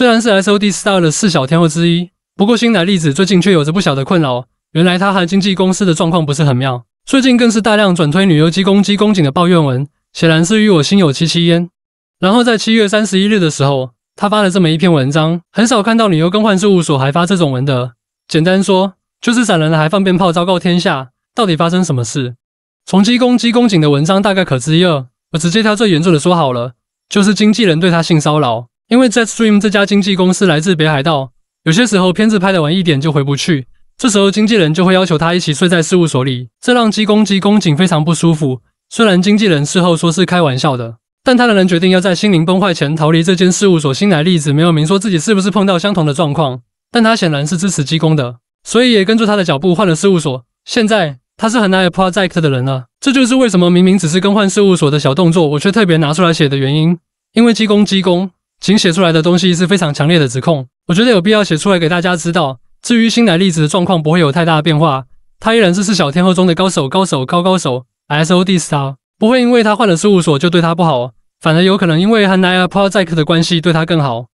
虽然是 S O D s t a r 的四小天后之一，不过新来例子最近却有着不小的困扰。原来她和经纪公司的状况不是很妙，最近更是大量转推女优基攻基宫颈的抱怨文，显然是与我心有戚戚焉。然后在七月三十一日的时候，他发了这么一篇文章，很少看到女优更换事务所还发这种文的。简单说，就是散人还放鞭炮昭告天下，到底发生什么事？从基攻基宫颈的文章大概可知一二。我直接挑最严重的说好了，就是经纪人对他性骚扰。因为 Jetstream 这家经纪公司来自北海道，有些时候片子拍得晚一点就回不去，这时候经纪人就会要求他一起睡在事务所里，这让鸡公鸡公井非常不舒服。虽然经纪人事后说是开玩笑的，但他的人决定要在心灵崩坏前逃离这间事务所。新来例子没有明说自己是不是碰到相同的状况，但他显然是支持鸡公的，所以也跟住他的脚步换了事务所。现在他是很爱 Project 的人了，这就是为什么明明只是更换事务所的小动作，我却特别拿出来写的原因。因为鸡公鸡公。仅写出来的东西是非常强烈的指控，我觉得有必要写出来给大家知道。至于新乃粒子的状况，不会有太大的变化，他依然是小天后中的高手，高手高高手。S O D a 他，不会因为他换了事务所就对他不好，反而有可能因为和奈 j e c t 的关系对他更好。